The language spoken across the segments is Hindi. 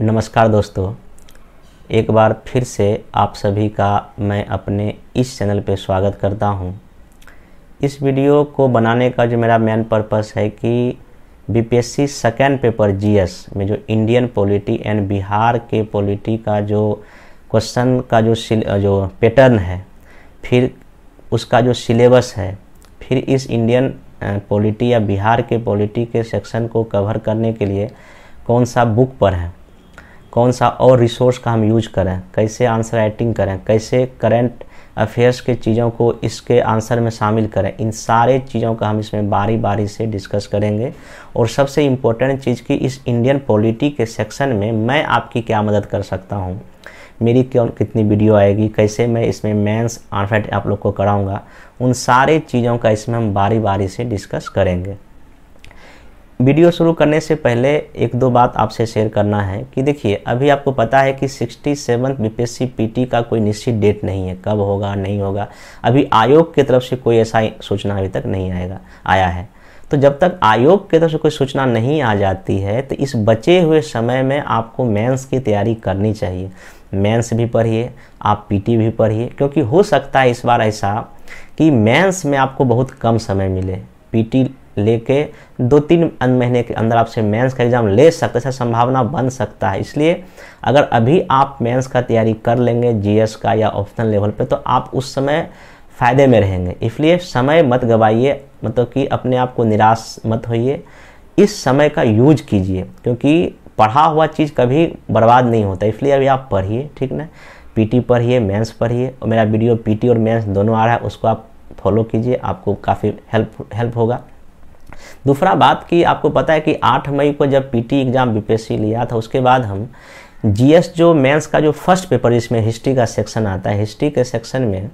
नमस्कार दोस्तों एक बार फिर से आप सभी का मैं अपने इस चैनल पर स्वागत करता हूं। इस वीडियो को बनाने का जो मेरा मेन पर्पस है कि बीपीएससी सेकेंड पेपर जीएस में जो इंडियन पॉलिटी एंड बिहार के पॉलिटी का जो क्वेश्चन का जो जो पैटर्न है फिर उसका जो सिलेबस है फिर इस इंडियन पॉलिटी या बिहार के पॉलिटी के सेक्शन को कवर करने के लिए कौन सा बुक पर है कौन सा और रिसोर्स का हम यूज करें कैसे आंसर राइटिंग करें कैसे करंट अफेयर्स के चीज़ों को इसके आंसर में शामिल करें इन सारे चीज़ों का हम इसमें बारी बारी से डिस्कस करेंगे और सबसे इम्पोर्टेंट चीज़ कि इस इंडियन पॉलिटी के सेक्शन में मैं आपकी क्या मदद कर सकता हूँ मेरी क्यों कितनी वीडियो आएगी कैसे मैं इसमें मेंस आनफेट आप लोग को कराऊंगा उन सारे चीज़ों का इसमें हम बारी बारी से डिस्कस करेंगे वीडियो शुरू करने से पहले एक दो बात आपसे शेयर करना है कि देखिए अभी आपको पता है कि सिक्सटी सेवन्थ बी टी का कोई निश्चित डेट नहीं है कब होगा नहीं होगा अभी आयोग की तरफ से कोई ऐसा सूचना अभी तक नहीं आएगा आया है तो जब तक आयोग की तरफ से कोई सूचना नहीं आ जाती है तो इस बचे हुए समय में आपको मेंस की तैयारी करनी चाहिए मेंस भी पढ़िए आप पीटी भी पढ़िए क्योंकि हो सकता है इस बार ऐसा कि मेंस में आपको बहुत कम समय मिले पीटी लेके दो तीन महीने के अंदर आपसे मेंस का एग्ज़ाम ले सकते हैं संभावना बन सकता है इसलिए अगर अभी आप मेंस का तैयारी कर लेंगे जीएस का या ऑप्शनल लेवल पे तो आप उस समय फ़ायदे में रहेंगे इसलिए समय मत गवाइए मतलब कि अपने आप को निराश मत होइए इस समय का यूज कीजिए क्योंकि पढ़ा हुआ चीज़ कभी बर्बाद नहीं होता इसलिए अभी आप पढ़िए ठीक ना पीटी पढ़िए मेंस पढ़िए और मेरा वीडियो पीटी और मेंस दोनों आ रहा है उसको आप फॉलो कीजिए आपको काफ़ी हेल्प हेल्प होगा दूसरा बात कि आपको पता है कि आठ मई को जब पीटी एग्ज़ाम बीपीएससी लिया था उसके बाद हम जीएस जो मेंस का जो फर्स्ट पेपर जिसमें हिस्ट्री का सेक्शन आता है हिस्ट्री के सेक्शन में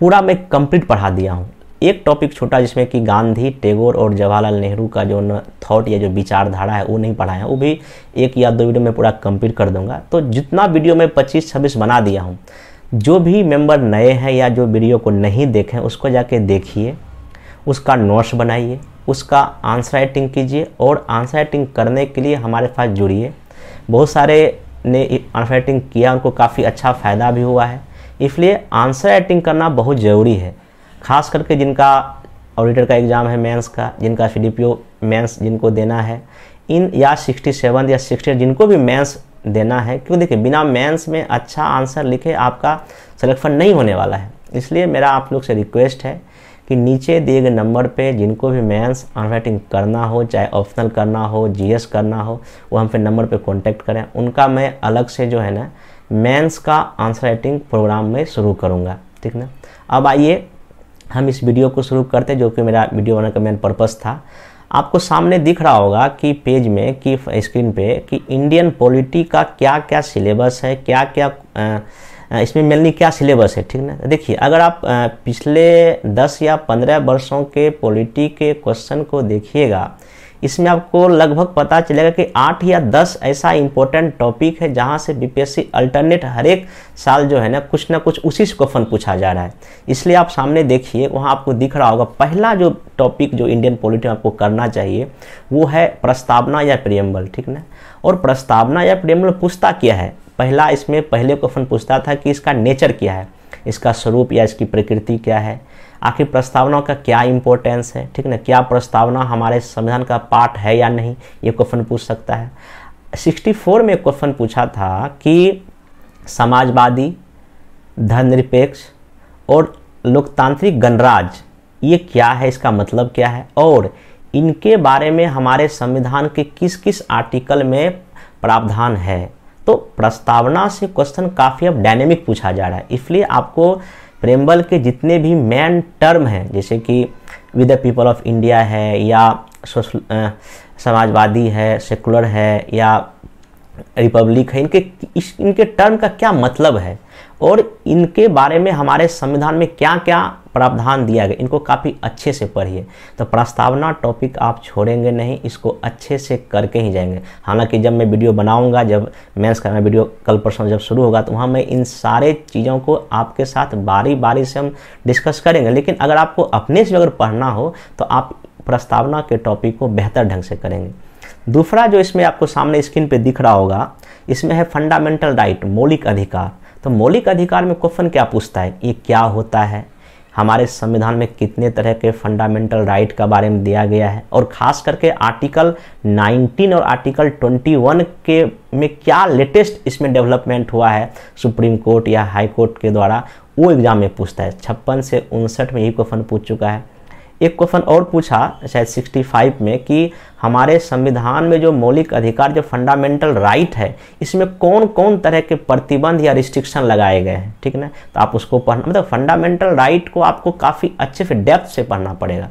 पूरा मैं कंप्लीट पढ़ा दिया हूँ एक टॉपिक छोटा जिसमें कि गांधी टेगोर और जवाहरलाल नेहरू का जो थॉट या जो विचारधारा है वो नहीं पढ़ाया वो भी एक या दो वीडियो में पूरा कंप्लीट कर दूंगा तो जितना वीडियो मैं पच्चीस छब्बीस बना दिया हूँ जो भी मेंबर नए हैं या जो वीडियो को नहीं देखें उसको जाके देखिए उसका नोट्स बनाइए उसका आंसर राइटिंग कीजिए और आंसर राइटिंग करने के लिए हमारे पास जुड़िए बहुत सारे ने आंसर राइटिंग किया उनको काफ़ी अच्छा फ़ायदा भी हुआ है इसलिए आंसर राइटिंग करना बहुत ज़रूरी है खास करके जिनका ऑडिटर का एग्ज़ाम है मेंस का जिनका सी डी जिनको देना है इन या सिक्सटी सेवन या सिक्सटी जिनको भी मेंस देना है क्यों देखिए बिना मेंस में अच्छा आंसर लिखे आपका सिलेक्शन नहीं होने वाला है इसलिए मेरा आप लोग से रिक्वेस्ट है कि नीचे दिए गए नंबर पे जिनको भी मेंस अनराइटिंग करना हो चाहे ऑप्शनल करना हो जीएस करना हो वो हम फिर नंबर पे कांटेक्ट करें उनका मैं अलग से जो है ना मेंस का आंसर राइटिंग प्रोग्राम में शुरू करूँगा ठीक ना अब आइए हम इस वीडियो को शुरू करते जो कि मेरा वीडियो बनाने का मेन पर्पज़ था आपको सामने दिख रहा होगा कि पेज में कि स्क्रीन पे कि इंडियन पॉलिटी का क्या क्या सिलेबस है क्या क्या आ, इसमें मेनली क्या सिलेबस है ठीक ना देखिए अगर आप पिछले दस या पंद्रह वर्षों के पॉलिटी के क्वेश्चन को देखिएगा इसमें आपको लगभग पता चलेगा कि आठ या दस ऐसा इंपॉर्टेंट टॉपिक है जहां से बीपीएससी अल्टरनेट हर एक साल जो है ना कुछ ना कुछ उसी से क्वेश्चन पूछा जा रहा है इसलिए आप सामने देखिए वहां आपको दिख रहा होगा पहला जो टॉपिक जो इंडियन पॉलिटी में आपको करना चाहिए वो है प्रस्तावना या प्रियम्बल ठीक ना और प्रस्तावना या प्रियम्बल पूछता क्या है पहला इसमें पहले क्वेश्चन पूछता था कि इसका नेचर क्या है इसका स्वरूप या इसकी प्रकृति क्या है आखिर प्रस्तावनाओं का क्या इंपॉर्टेंस है ठीक ना क्या प्रस्तावना हमारे संविधान का पार्ट है या नहीं ये क्वेश्चन पूछ सकता है 64 में क्वेश्चन पूछा था कि समाजवादी धननिरपेक्ष और लोकतांत्रिक गणराज ये क्या है इसका मतलब क्या है और इनके बारे में हमारे संविधान के किस किस आर्टिकल में प्रावधान है तो प्रस्तावना से क्वेश्चन काफ़ी अब डायनेमिक पूछा जा रहा है इसलिए आपको प्रेमबल के जितने भी मेन टर्म हैं जैसे कि with the people of India है या समाजवादी है सेकुलर है या रिपब्लिक है इनके इस इनके टर्म का क्या मतलब है और इनके बारे में हमारे संविधान में क्या क्या प्रावधान दिया गया इनको काफ़ी अच्छे से पढ़िए तो प्रस्तावना टॉपिक आप छोड़ेंगे नहीं इसको अच्छे से करके ही जाएंगे हालांकि जब मैं वीडियो बनाऊंगा जब मेंस का मैं वीडियो कल परसों जब शुरू होगा तो वहाँ मैं इन सारे चीज़ों को आपके साथ बारी बारी से हम डिस्कस करेंगे लेकिन अगर आपको अपने से अगर पढ़ना हो तो आप प्रस्तावना के टॉपिक को बेहतर ढंग से करेंगे दूसरा जो इसमें आपको सामने स्क्रीन पर दिख रहा होगा इसमें है फंडामेंटल राइट मौलिक अधिकार तो मौलिक अधिकार में क्वेश्चन क्या पूछता है ये क्या होता है हमारे संविधान में कितने तरह के फंडामेंटल राइट का बारे में दिया गया है और खास करके आर्टिकल 19 और आर्टिकल 21 के में क्या लेटेस्ट इसमें डेवलपमेंट हुआ है सुप्रीम कोर्ट या हाई कोर्ट के द्वारा वो एग्जाम में पूछता है छप्पन से उनसठ में यही क्वेश्चन पूछ चुका है एक क्वेश्चन और पूछा शायद 65 में कि हमारे संविधान में जो मौलिक अधिकार जो फंडामेंटल राइट है इसमें कौन कौन तरह के प्रतिबंध या रिस्ट्रिक्शन लगाए गए हैं ठीक ना तो आप उसको पढ़ना मतलब फंडामेंटल राइट को आपको काफ़ी अच्छे से डेप्थ से पढ़ना पड़ेगा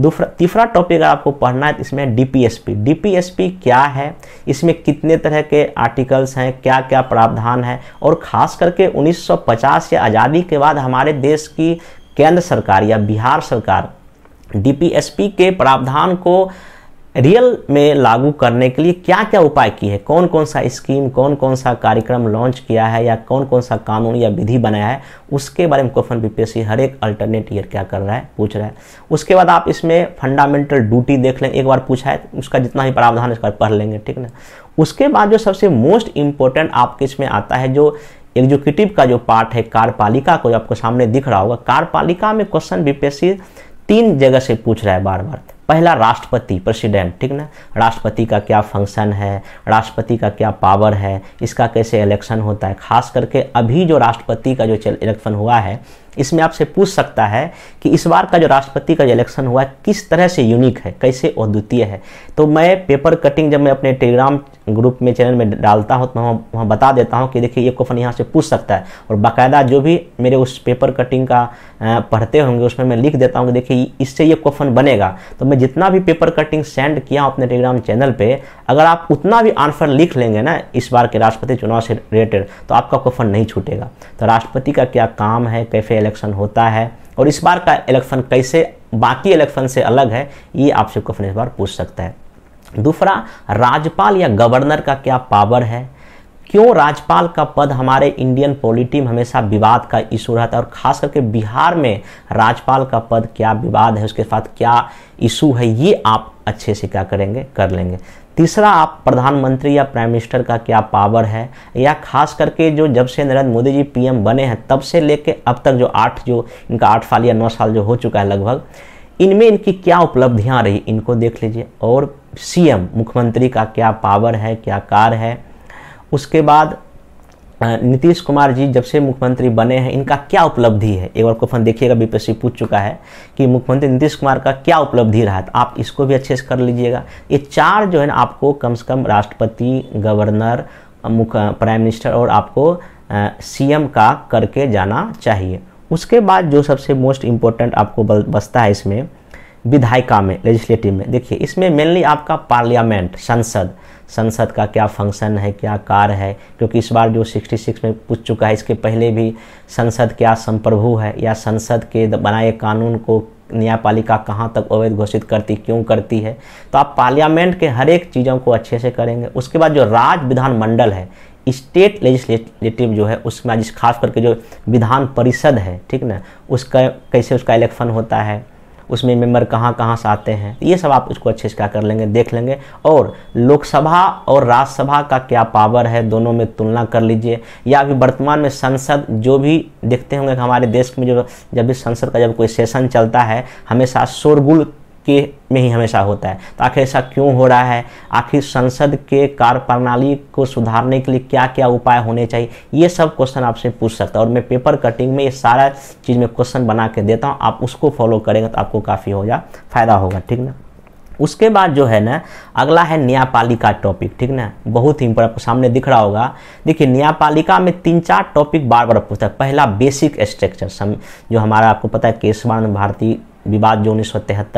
दूसरा तीसरा टॉपिक अगर आपको पढ़ना है तो इसमें डीपीएसपी डीपीएसपी क्या है इसमें कितने तरह के आर्टिकल्स हैं क्या क्या प्रावधान है और ख़ास करके 1950 या आज़ादी के बाद हमारे देश की केंद्र सरकार या बिहार सरकार डीपीएसपी के प्रावधान को रियल में लागू करने के लिए क्या क्या उपाय किए हैं कौन कौन सा स्कीम कौन कौन सा कार्यक्रम लॉन्च किया है या कौन कौन सा कानून या विधि बनाया है उसके बारे में क्वेश्चन बीपीएससी हर एक अल्टरनेट ईयर क्या कर रहा है पूछ रहा है उसके बाद आप इसमें फंडामेंटल ड्यूटी देख लें एक बार पूछा है उसका जितना भी प्रावधान इसका पढ़ लेंगे ठीक ना उसके बाद जो सबसे मोस्ट इम्पोर्टेंट आपके इसमें आता है जो एग्जीक्यूटिव का जो पार्ट है कार्यपालिका को आपको सामने दिख रहा होगा कार्यपालिका में क्वेश्चन बीपीएससी तीन जगह से पूछ रहा है बार बार पहला राष्ट्रपति प्रेसिडेंट ठीक ना राष्ट्रपति का क्या फंक्शन है राष्ट्रपति का क्या पावर है इसका कैसे इलेक्शन होता है खास करके अभी जो राष्ट्रपति का जो इलेक्शन हुआ है इसमें आपसे पूछ सकता है कि इस बार का जो राष्ट्रपति का जो इलेक्शन हुआ है किस तरह से यूनिक है कैसे अद्वितीय है तो मैं पेपर कटिंग जब मैं अपने टेलीग्राम ग्रुप में चैनल में डालता हूँ तो वहाँ वहाँ बता देता हूँ कि देखिए ये क्वेश्चन यहाँ से पूछ सकता है और बाकायदा जो भी मेरे उस पेपर कटिंग का पढ़ते होंगे उसमें मैं लिख देता हूँ कि देखिए इससे ये क्वेश्चन बनेगा तो मैं जितना भी पेपर कटिंग सेंड किया हूँ अपने टेलीग्राम चैनल पर अगर आप उतना भी आंसर लिख लेंगे ना इस बार के राष्ट्रपति चुनाव से रिलेटेड तो आपका क्वेश्चन नहीं छूटेगा तो राष्ट्रपति का क्या काम है कैफे इलेक्शन होता है और इस बार का इलेक्शन कैसे बाकी इलेक्शन से अलग है ये आपसे क्वेश्चन इस बार पूछ सकता है दूसरा राज्यपाल या गवर्नर का क्या पावर है क्यों राज्यपाल का पद हमारे इंडियन पॉलिटी में हमेशा विवाद का इशू रहता है और खास करके बिहार में राज्यपाल का पद क्या विवाद है उसके साथ क्या इशू है ये आप अच्छे से क्या करेंगे कर लेंगे तीसरा आप प्रधानमंत्री या प्राइम मिनिस्टर का क्या पावर है या खास करके जो जब से नरेंद्र मोदी जी पीएम बने हैं तब से लेके अब तक जो आठ जो इनका आठ साल या नौ साल जो हो चुका है लगभग इनमें इनकी क्या उपलब्धियां रही इनको देख लीजिए और सीएम मुख्यमंत्री का क्या पावर है क्या कार है उसके बाद नीतीश कुमार जी जब से मुख्यमंत्री बने हैं इनका क्या उपलब्धि है एक बार क्वेश्चन देखिएगा बीपीएससी पूछ चुका है कि मुख्यमंत्री नीतीश कुमार का क्या उपलब्धि रहा है आप इसको भी अच्छे से कर लीजिएगा ये चार जो है ना आपको कम से कम राष्ट्रपति गवर्नर मुख प्राइम मिनिस्टर और आपको सीएम का करके जाना चाहिए उसके बाद जो सबसे मोस्ट इम्पोर्टेंट आपको बसता है इसमें विधायिका में लेजिस्लेटिव में देखिए इसमें मेनली आपका पार्लियामेंट संसद संसद का क्या फंक्शन है क्या कार्य है क्योंकि इस बार जो 66 में पूछ चुका है इसके पहले भी संसद क्या संप्रभु है या संसद के बनाए कानून को न्यायपालिका कहाँ तक अवैध घोषित करती क्यों करती है तो आप पार्लियामेंट के हर एक चीज़ों को अच्छे से करेंगे उसके बाद जो राज्य विधानमंडल है स्टेट लेजिस्लेटिव जो है उसमें जिस खास करके जो विधान परिषद है ठीक ना उसका कैसे उसका इलेक्शन होता है उसमें मेंबर कहाँ कहाँ से आते हैं ये सब आप उसको अच्छे से क्या कर लेंगे देख लेंगे और लोकसभा और राज्यसभा का क्या पावर है दोनों में तुलना कर लीजिए या अभी वर्तमान में संसद जो भी देखते होंगे हमारे देश में जो जब भी संसद का जब कोई सेशन चलता है हमेशा शोरगुल के में ही हमेशा होता है तो आखिर ऐसा क्यों हो रहा है आखिर संसद के कार्य प्रणाली को सुधारने के लिए क्या क्या उपाय होने चाहिए ये सब क्वेश्चन आपसे पूछ सकता है और मैं पेपर कटिंग में ये सारा चीज़ में क्वेश्चन बना के देता हूँ आप उसको फॉलो करेंगे तो आपको काफ़ी हो जा फायदा होगा ठीक ना उसके बाद जो है ना अगला है न्यायपालिका टॉपिक ठीक ना बहुत ही आपको सामने दिख रहा होगा देखिए न्यायपालिका में तीन चार टॉपिक बार बार पूछता है पहला बेसिक स्ट्रक्चर जो हमारा आपको पता है केशवान भारती विवाद जो उन्नीस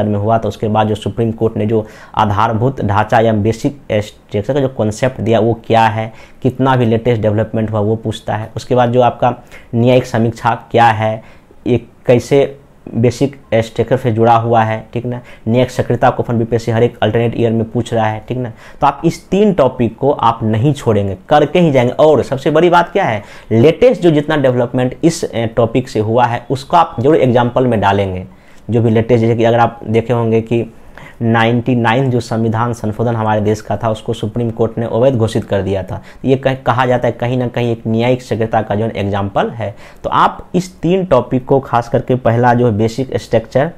में हुआ था उसके बाद जो सुप्रीम कोर्ट ने जो आधारभूत ढांचा या बेसिक स्ट्रक्चर का जो कॉन्सेप्ट दिया वो क्या है कितना भी लेटेस्ट डेवलपमेंट हुआ वो पूछता है उसके बाद जो आपका न्यायिक समीक्षा क्या है ये कैसे बेसिक स्ट्रक्चर से जुड़ा हुआ है ठीक ना न्यायिक सक्रियता को फन बीपीएससी हर एक अल्टरनेट ईयर में पूछ रहा है ठीक ना तो आप इस तीन टॉपिक को आप नहीं छोड़ेंगे करके ही जाएंगे और सबसे बड़ी बात क्या है लेटेस्ट जो जितना डेवलपमेंट इस टॉपिक से हुआ है उसको आप जरूर एग्जाम्पल में डालेंगे जो भी लेटेस्ट जैसे कि अगर आप देखे होंगे कि 99 जो संविधान संशोधन हमारे देश का था उसको सुप्रीम कोर्ट ने अवैध घोषित कर दिया था ये कह, कहा जाता है कहीं ना कहीं एक न्यायिक सक्रियता का जो एग्जाम्पल है तो आप इस तीन टॉपिक को खास करके पहला जो बेसिक स्ट्रक्चर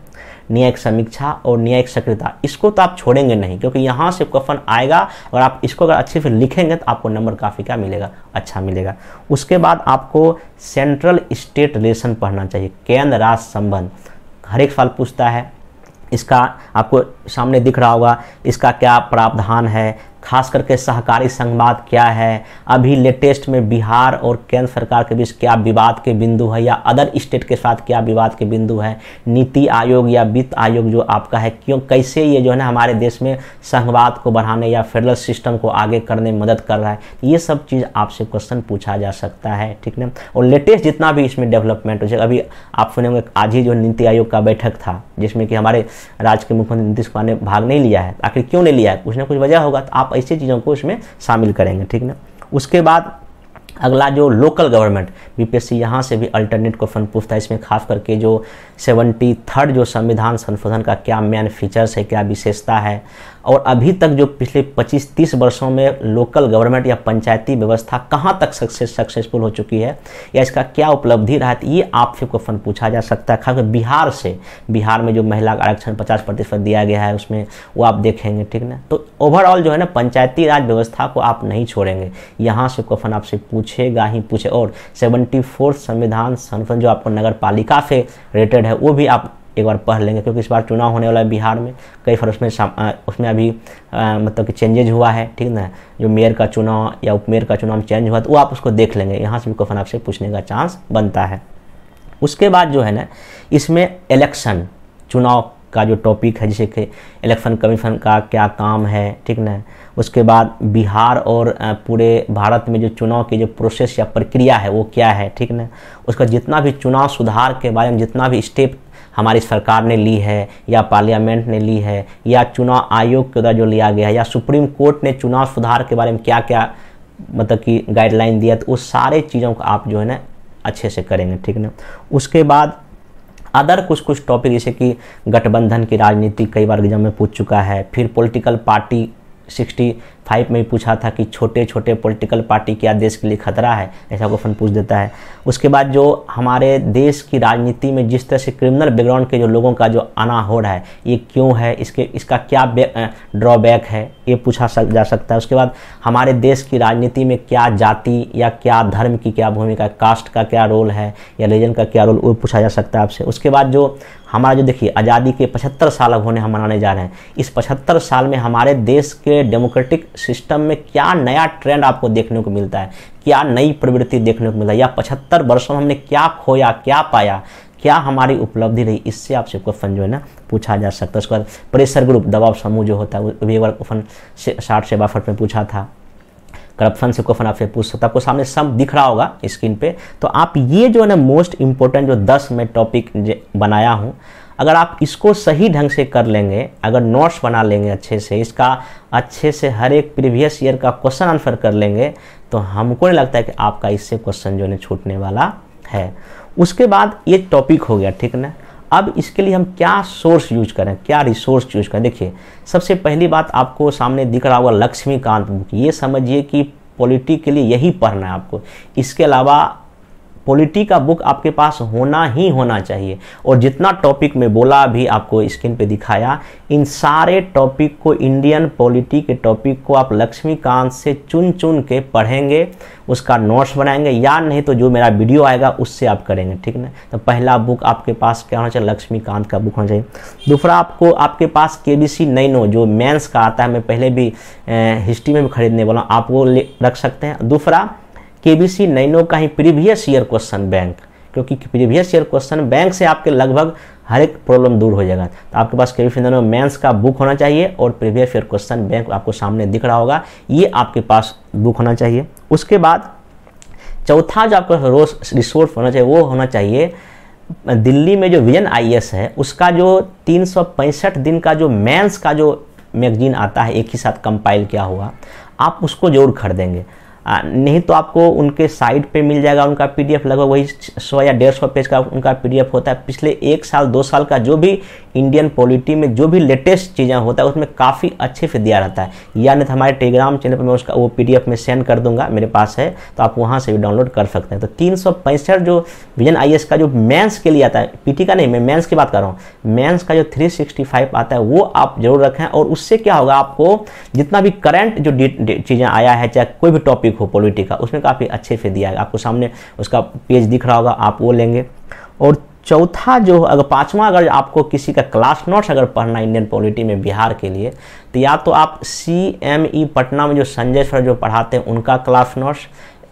न्यायिक समीक्षा और न्यायिक सक्रियता इसको तो आप छोड़ेंगे नहीं क्योंकि यहाँ से क्वेश्चन आएगा और आप इसको अगर अच्छे से लिखेंगे तो आपको नंबर काफ़ी क्या मिलेगा अच्छा मिलेगा उसके बाद आपको सेंट्रल स्टेट रिलेशन पढ़ना चाहिए केंद्र राज्य संबंध हर एक साल पूछता है इसका आपको सामने दिख रहा होगा इसका क्या प्रावधान है खास करके सहकारी संवाद क्या है अभी लेटेस्ट में बिहार और केंद्र सरकार के बीच क्या विवाद के बिंदु है या अदर स्टेट के साथ क्या विवाद के बिंदु है नीति आयोग या वित्त आयोग जो आपका है क्यों कैसे ये जो है ना हमारे देश में संघवाद को बढ़ाने या फेडरल सिस्टम को आगे करने में मदद कर रहा है तो ये सब चीज़ आपसे क्वेश्चन पूछा जा सकता है ठीक ना और लेटेस्ट जितना भी इसमें डेवलपमेंट हो जाए अभी आप सुने होंगे आज ही जो नीति आयोग का बैठक था जिसमें कि हमारे राज्य के मुख्यमंत्री नीतीश कुमार ने भाग नहीं लिया है आखिर क्यों नहीं लिया है कुछ ना कुछ वजह होगा तो आप आप ऐसी चीज़ों को इसमें शामिल करेंगे ठीक ना उसके बाद अगला जो लोकल गवर्नमेंट बीपीएससी यहाँ से भी अल्टरनेट क्वेश्चन पूछता है इसमें खास करके जो सेवेंटी थर्ड जो संविधान संशोधन का क्या मेन फीचर्स है क्या विशेषता है और अभी तक जो पिछले 25-30 वर्षों में लोकल गवर्नमेंट या पंचायती व्यवस्था कहाँ तक सक्सेस सक्सेसफुल हो चुकी है या इसका क्या उपलब्धि रहा है तो ये आपसे क्वेश्चन पूछा जा सकता है खासकर बिहार से बिहार में जो महिला आरक्षण पचास प्रतिशत दिया गया है उसमें वो आप देखेंगे ठीक ना तो ओवरऑल जो है ना पंचायती राज व्यवस्था को आप नहीं छोड़ेंगे यहाँ से क्वेश्चन आपसे पूछेगा ही पूछे और सेवेंटी संविधान संरक्षण जो आपको नगर पालिका से रिलेटेड है वो भी आप एक बार पढ़ लेंगे क्योंकि इस बार चुनाव होने वाला है बिहार में कई बार उसमें उसमें अभी मतलब कि चेंजेज हुआ है ठीक ना जो मेयर का चुनाव या उप का चुनाव चेंज हुआ तो वो आप उसको देख लेंगे यहाँ से भी क्वेश्चन आपसे पूछने का चांस बनता है उसके बाद जो है ना इसमें इलेक्शन चुनाव का जो टॉपिक है जैसे कि इलेक्शन कमीशन का क्या काम है ठीक ना उसके बाद बिहार और पूरे भारत में जो चुनाव की जो प्रोसेस या प्रक्रिया है वो क्या है ठीक ना उसका जितना भी चुनाव सुधार के बारे में जितना भी स्टेप हमारी सरकार ने ली है या पार्लियामेंट ने ली है या चुनाव आयोग के द्वारा जो लिया गया है या सुप्रीम कोर्ट ने चुनाव सुधार के बारे में क्या क्या मतलब कि गाइडलाइन दिया तो वो सारे चीज़ों को आप जो है ना अच्छे से करेंगे ठीक ना उसके बाद अदर कुछ कुछ टॉपिक जैसे कि गठबंधन की राजनीति कई बार एग्जाम में पूछ चुका है फिर पॉलिटिकल पार्टी सिक्सटी फाइव में पूछा था कि छोटे छोटे पॉलिटिकल पार्टी क्या देश के लिए खतरा है ऐसा क्वेश्चन पूछ देता है उसके बाद जो हमारे देश की राजनीति में जिस तरह से क्रिमिनल बैकग्राउंड के जो लोगों का जो आना हो रहा है ये क्यों है इसके इसका क्या ड्रॉबैक है ये पूछा सक, जा सकता है उसके बाद हमारे देश की राजनीति में क्या जाति या क्या धर्म की क्या भूमिका कास्ट का क्या रोल है या रिलीजन का क्या रोल वो पूछा जा सकता है आपसे उसके बाद जो हमारा जो देखिए आज़ादी के पचहत्तर साल अब होने हम मनाने जा रहे हैं इस पचहत्तर साल में हमारे देश के डेमोक्रेटिक सिस्टम में क्या नया ट्रेंड आपको देखने को मिलता है क्या नई प्रवृत्ति देखने को मिलता है या पचहत्तर वर्षों में हमने क्या खोया क्या पाया क्या हमारी उपलब्धि रही इससे आपसे क्वेश्चन जो है ना पूछा जा सकता है उसके बाद प्रेशर ग्रुप दबाव समूह जो होता है वो भी एक बार क्वेश्चन से साठ से बासठ में पूछा था करप्शन से क्वेश्चन आपसे पूछ सकता है आपको सामने सब दिख रहा होगा स्क्रीन पे तो आप ये जो है ना मोस्ट इंपॉर्टेंट जो दस मैं टॉपिक बनाया हूँ अगर आप इसको सही ढंग से कर लेंगे अगर नोट्स बना लेंगे अच्छे से इसका अच्छे से हर एक प्रीवियस ईयर का क्वेश्चन आंसर कर लेंगे तो हमको नहीं लगता है कि आपका इससे क्वेश्चन जो है छूटने वाला है उसके बाद ये टॉपिक हो गया ठीक ना अब इसके लिए हम क्या सोर्स यूज करें क्या रिसोर्स यूज करें देखिए सबसे पहली बात आपको सामने दिख रहा होगा लक्ष्मीकांत बुक ये समझिए कि पॉलिटी के लिए यही पढ़ना है आपको इसके अलावा पॉलिटी का बुक आपके पास होना ही होना चाहिए और जितना टॉपिक में बोला अभी आपको स्क्रीन पे दिखाया इन सारे टॉपिक को इंडियन पॉलिटी के टॉपिक को आप लक्ष्मीकांत से चुन चुन के पढ़ेंगे उसका नोट्स बनाएंगे या नहीं तो जो मेरा वीडियो आएगा उससे आप करेंगे ठीक ना तो पहला बुक आपके पास क्या होना चाहिए लक्ष्मीकांत का बुक होना चाहिए दूसरा आपको आपके पास के बी सी नैनो जो मेंस का आता है मैं पहले भी हिस्ट्री में भी खरीदने वाला हूँ आप वो रख सकते हैं दूसरा के बी सी नैनो का ही प्रीवियस ईयर क्वेश्चन बैंक क्योंकि प्रीवियस ईयर क्वेश्चन बैंक से आपके लगभग हर एक प्रॉब्लम दूर हो जाएगा तो आपके पास K B C nano mains का बुक होना चाहिए और प्रीवियस ईयर क्वेश्चन बैंक आपको सामने दिख रहा होगा ये आपके पास बुक होना चाहिए उसके बाद चौथा जो आपका रोज रिसोर्स होना चाहिए वो होना चाहिए दिल्ली में जो विजन एस है उसका जो तीन दिन का जो मैंस का जो मैगजीन आता है एक ही साथ कंपाइल किया हुआ आप उसको जरूर खरीदेंगे नहीं तो आपको उनके साइट पे मिल जाएगा उनका पीडीएफ लगभग वही सौ या डेढ़ सौ पेज का उनका पीडीएफ होता है पिछले एक साल दो साल का जो भी इंडियन पॉलिटी में जो भी लेटेस्ट चीज़ें होता है उसमें काफ़ी अच्छे से दिया रहता है यानी तो हमारे टेलीग्राम चैनल पर मैं उसका वो पी में सेंड कर दूंगा मेरे पास है तो आप वहाँ से भी डाउनलोड कर सकते हैं तो तीन जो विजन आई का जो मेन्स के लिए आता है पी का नहीं मैं मैंस की बात कर रहा हूँ मेन्स का जो थ्री आता है वो आप जरूर रखें और उससे क्या होगा आपको जितना भी करंट जो चीज़ें आया है चाहे कोई भी टॉपिक हो पॉलिटी का उसमें काफ़ी अच्छे से दिया है आपको सामने उसका पेज दिख रहा होगा आप वो लेंगे और चौथा जो अगर पांचवा अगर आपको किसी का क्लास नोट्स अगर पढ़ना इंडियन पॉलिटी में बिहार के लिए तो या तो आप सी एम ई पटना में जो संजय सर जो पढ़ाते हैं उनका क्लास नोट्स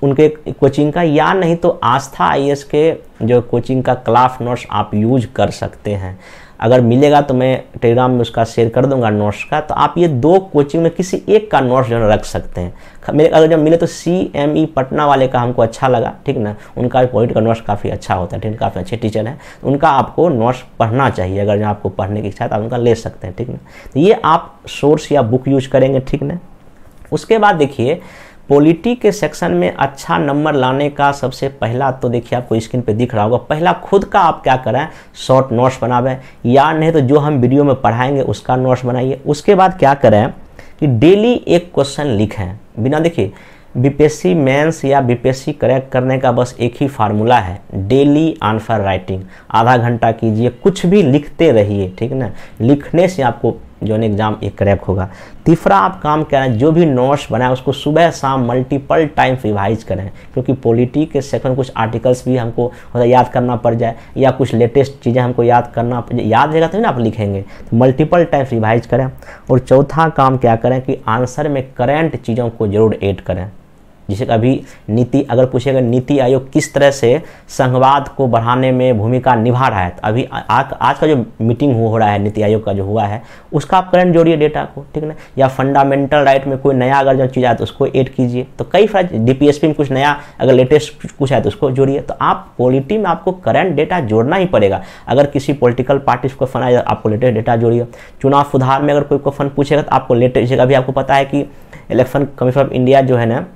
उनके कोचिंग का या नहीं तो आस्था आई के जो कोचिंग का क्लास नोट्स आप यूज कर सकते हैं अगर मिलेगा तो मैं टेलीग्राम में उसका शेयर कर दूंगा नोट्स का तो आप ये दो कोचिंग में किसी एक का नोट्स जो रख सकते हैं मेरे अगर जब मिले तो सी एम ई पटना वाले का हमको अच्छा लगा ठीक ना उनका पॉइंट का नोट्स काफ़ी अच्छा होता है ठीक काफ़ी अच्छे टीचर हैं तो उनका आपको नोट्स पढ़ना चाहिए अगर आपको पढ़ने की इच्छा है तो आप उनका ले सकते हैं ठीक ना तो ये आप सोर्स या बुक यूज करेंगे ठीक ना उसके बाद देखिए पॉलिटी के सेक्शन में अच्छा नंबर लाने का सबसे पहला तो देखिए आपको स्क्रीन पे दिख रहा होगा पहला खुद का आप क्या करें शॉर्ट नोट्स बनावें या नहीं तो जो हम वीडियो में पढ़ाएंगे उसका नोट्स बनाइए उसके बाद क्या करें कि डेली एक क्वेश्चन लिखें बिना देखिए बीपीएससी मेंस या बीपीएससी क्रैक करने का बस एक ही फार्मूला है डेली आंसर राइटिंग आधा घंटा कीजिए कुछ भी लिखते रहिए ठीक ना लिखने से आपको जो एग्ज़ाम एक क्रैक होगा तीसरा आप काम करें जो भी नोट्स बनाए उसको सुबह शाम मल्टीपल टाइम रिवाइज करें क्योंकि पॉलिटी के सेक्शन कुछ आर्टिकल्स भी हमको मतलब याद करना पड़ जाए या कुछ लेटेस्ट चीज़ें हमको याद करना याद रहेगा तो ना आप लिखेंगे तो मल्टीपल टाइम रिवाइज करें और चौथा काम क्या करें कि आंसर में करेंट चीज़ों को जरूर एड करें जिसे अभी नीति अगर पूछेगा नीति आयोग किस तरह से संघवाद को बढ़ाने में भूमिका निभा रहा है तो अभी आ, आ, आज का जो मीटिंग हो, हो रहा है नीति आयोग का जो हुआ है उसका आप करंट जोड़िए डेटा को ठीक ना या फंडामेंटल राइट में कोई नया अगर जो चीज़ आए तो उसको ऐड कीजिए तो कई सारे डी में कुछ नया अगर लेटेस्ट कुछ आए तो उसको जोड़िए तो आप पॉलिटी में आपको करंट डेटा जोड़ना ही पड़ेगा अगर किसी पोलिटिकल पार्टी को फन आए आपको लेटेस्ट डेटा जोड़िए चुनाव सुधार में अगर कोई को फन पूछेगा तो आपको लेटेस्ट अभी आपको पता है कि इलेक्शन कमीशन ऑफ इंडिया जो है ना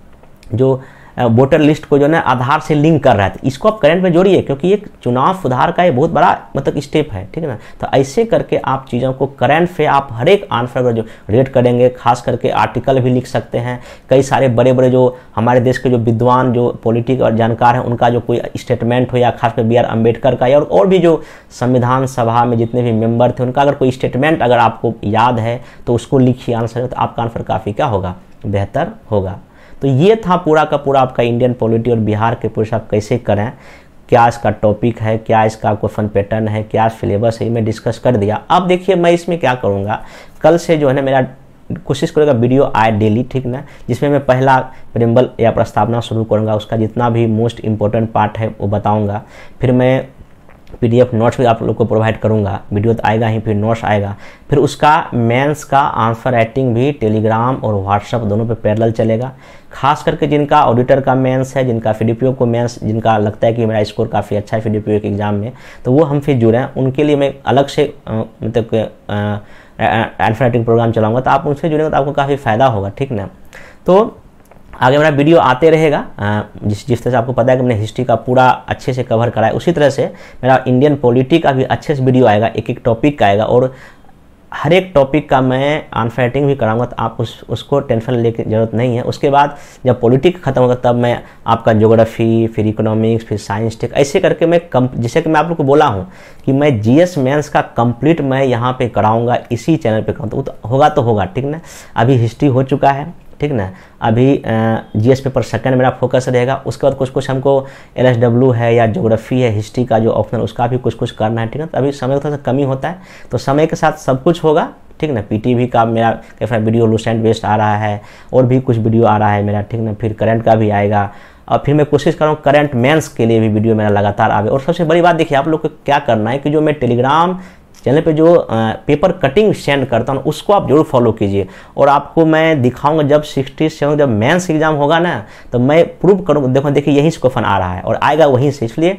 जो वोटर लिस्ट को जो है आधार से लिंक कर रहा है तो इसको आप करंट में जोड़िए क्योंकि ये चुनाव सुधार का ये बहुत बड़ा मतलब स्टेप है ठीक है ना तो ऐसे करके आप चीज़ों को करंट से आप हर एक आंसर को जो रेड करेंगे खास करके आर्टिकल भी लिख सकते हैं कई सारे बड़े बड़े जो हमारे देश के जो विद्वान जो पॉलिटिक और जानकार हैं उनका जो कोई स्टेटमेंट हो या खासकर बी आर अम्बेडकर का या और, और भी जो संविधान सभा में जितने भी मेम्बर थे उनका अगर कोई स्टेटमेंट अगर आपको याद है तो उसको लिखिए आंसर तो आपका आंसर काफ़ी क्या होगा बेहतर होगा तो ये था पूरा का पूरा आपका इंडियन पॉलिटी और बिहार के पुरुष आप कैसे करें क्या इसका टॉपिक है क्या इसका क्वेश्चन पैटर्न है क्या सिलेबस है मैं डिस्कस कर दिया अब देखिए मैं इसमें क्या करूँगा कल से जो है ना मेरा कोशिश करेगा वीडियो आए डेली ठीक ना जिसमें मैं पहला प्रिम्बल या प्रस्तावना शुरू करूँगा उसका जितना भी मोस्ट इम्पोर्टेंट पार्ट है वो बताऊँगा फिर मैं पीडीएफ नोट्स भी आप लोग को प्रोवाइड करूँगा वीडियो तो आएगा ही फिर नोट्स आएगा फिर उसका मेंस का आंसर राइटिंग भी टेलीग्राम और व्हाट्सअप दोनों पे पैरेलल चलेगा खास करके जिनका ऑडिटर का मेंस है जिनका ओ को मेंस जिनका लगता है कि मेरा स्कोर काफ़ी अच्छा है ओ के एग्ज़ाम में तो वो हम फिर जुड़े हैं उनके लिए मैं अलग से मतलब आंसर राइटिंग प्रोग्राम चलाऊँगा तो आप उनसे जुड़ेंगे तो आपको काफ़ी फ़ायदा होगा ठीक ना तो आगे मेरा वीडियो आते रहेगा जिस जिस तरह से आपको पता है कि मैंने हिस्ट्री का पूरा अच्छे से कवर कराया उसी तरह से मेरा इंडियन पॉलिटिक का भी अच्छे से वीडियो आएगा एक एक टॉपिक का आएगा और हर एक टॉपिक का मैं अनफैटिंग भी कराऊंगा तो आप उस उसको टेंशन लेने की जरूरत नहीं है उसके बाद जब पॉलिटिक्स खत्म होगा तब मैं आपका जोग्राफी फिर इकोनॉमिक्स फिर साइंस टेक ऐसे करके मैं कम जैसे कि मैं आप लोग को बोला हूँ कि मैं जीएस मेंस का कंप्लीट मैं यहाँ पे कराऊंगा इसी चैनल पे कराऊँ तो होगा तो होगा ठीक ना अभी हिस्ट्री हो चुका है ठीक ना अभी जी एस पेपर सेकेंड मेरा फोकस रहेगा उसके बाद कुछ कुछ हमको एल एस डब्ल्यू है या जोग्राफी है हिस्ट्री का जो ऑप्शन उसका भी कुछ कुछ करना है ठीक ना तो अभी समय थोड़ा सा कमी होता है तो समय के साथ सब कुछ होगा ठीक ना भी का मेरा कैसा वीडियो लूसेंट वेस्ट आ रहा है और भी कुछ वीडियो आ रहा है मेरा ठीक ना फिर करंट का भी आएगा और फिर मैं कोशिश कर रहा हूँ करंट मेंस के लिए भी वीडियो मेरा लगातार आवे और सबसे बड़ी बात देखिए आप लोग को क्या करना है कि जो मैं टेलीग्राम चैनल पे जो पेपर कटिंग सेंड करता हूँ उसको आप जरूर फॉलो कीजिए और आपको मैं दिखाऊंगा जब सिक्सटी सेवन जब मेंस एग्जाम होगा ना तो मैं प्रूव करूँगा देखो देखिए यहीं से क्वेश्चन आ रहा है और आएगा वहीं से इसलिए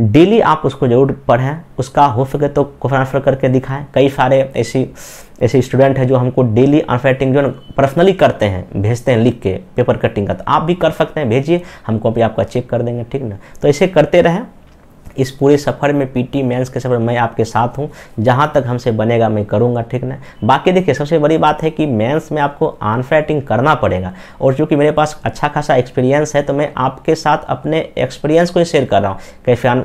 डेली आप उसको जरूर पढ़ें उसका हो सके तो क्वेश्चन आंसर करके दिखाएं कई सारे ऐसी ऐसे स्टूडेंट हैं जो हमको डेली आंसर जो पर्सनली करते हैं भेजते हैं लिख के पेपर कटिंग का तो आप भी कर सकते हैं भेजिए हम कॉपी आपका चेक कर देंगे ठीक ना तो ऐसे करते रहें इस पूरे सफ़र में पीटी मेंस के सफ़र मैं आपके साथ हूँ जहाँ तक हमसे बनेगा मैं करूँगा ठीक ना बाकी देखिए सबसे बड़ी बात है कि मेंस में आपको आनफ्राइटिंग करना पड़ेगा और चूँकि मेरे पास अच्छा खासा एक्सपीरियंस है तो मैं आपके साथ अपने एक्सपीरियंस को ही शेयर कर रहा हूँ कैसे